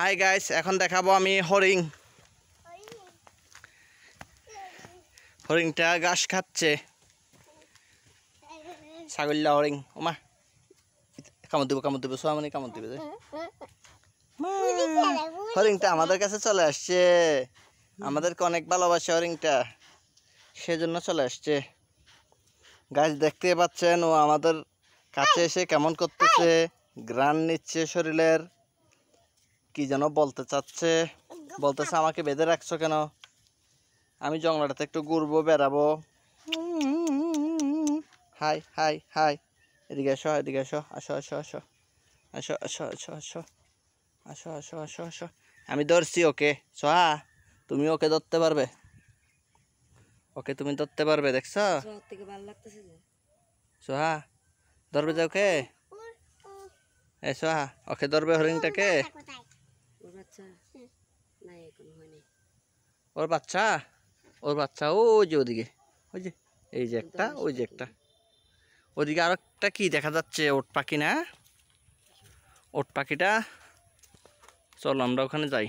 hi guys এখন দেখাবো আমি হরিং হরিংটা ঘাস খাচ্ছে ছাগল্লা হরিং ওমা কামড় দেবো কামড় দেবো সোয়া মানে কামড় দেবে হরিংটা আমাদের কাছে চলে আসছে আমাদেরকে অনেক ভালোবাসে হরিংটা সেজন্য চলে আসছে গাছ দেখতে পাচ্ছেন ও আমাদের কাছে এসে কেমন করতেছে গ্রান নিচ্ছে শরীরের কি যেন বলতে চাচ্ছে বলতেছে আমাকে বেঁধে রাখছো কেন আমি জংলাটাতে একটু ঘুরবো বেড়াবো হাই হাই হাই এদিকে আসো এদিকে আসো আসো আসো আসো আসো আসো আসো আসো আসো আসো আসো আসো আমি ধরছি ওকে সোহা তুমি ওকে ধরতে পারবে ওকে তুমি ধরতে পারবে দেখছ সোহা ধরবে যে ওকে এ সোহা ওকে ধরবে হরিণটাকে ওর বাচ্চা ওর বাচ্চা ওই যে ওদিকে ওই যে এই যে একটা ওই যে একটা ওদিকে আর একটা কী দেখা যাচ্ছে ওট পাখি না ওট পাখিটা চলো আমরা ওখানে যাই